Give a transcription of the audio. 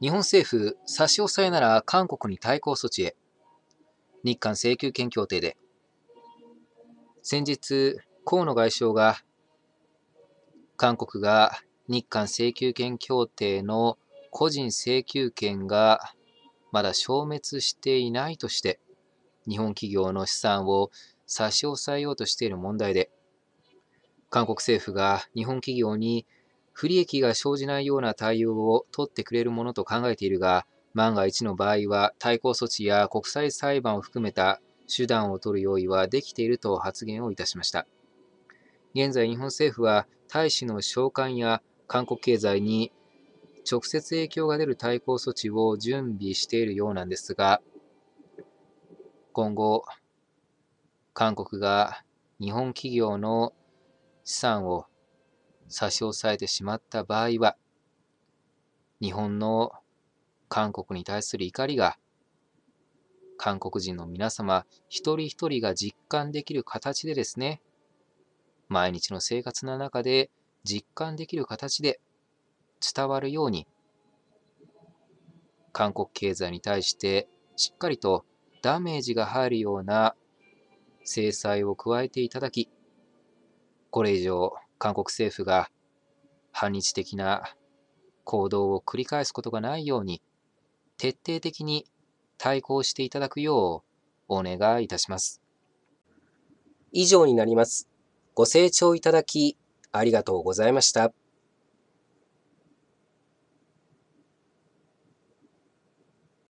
日本政府差し押さえなら韓国に対抗措置へ日韓請求権協定で先日河野外相が韓国が日韓請求権協定の個人請求権がまだ消滅していないとして日本企業の資産を差し押さえようとしている問題で韓国政府が日本企業に不利益が生じないような対応を取ってくれるものと考えているが、万が一の場合は対抗措置や国際裁判を含めた手段を取る用意はできていると発言をいたしました。現在、日本政府は大使の召喚や韓国経済に直接影響が出る対抗措置を準備しているようなんですが、今後、韓国が日本企業の資産を差し押さえてしまった場合は、日本の韓国に対する怒りが、韓国人の皆様一人一人が実感できる形でですね、毎日の生活の中で実感できる形で伝わるように、韓国経済に対してしっかりとダメージが入るような制裁を加えていただき、これ以上韓国政府が反日的な行動を繰り返すことがないように徹底的に対抗していただくようお願いいたします。以上になります。ご清聴いただきありがとうございました。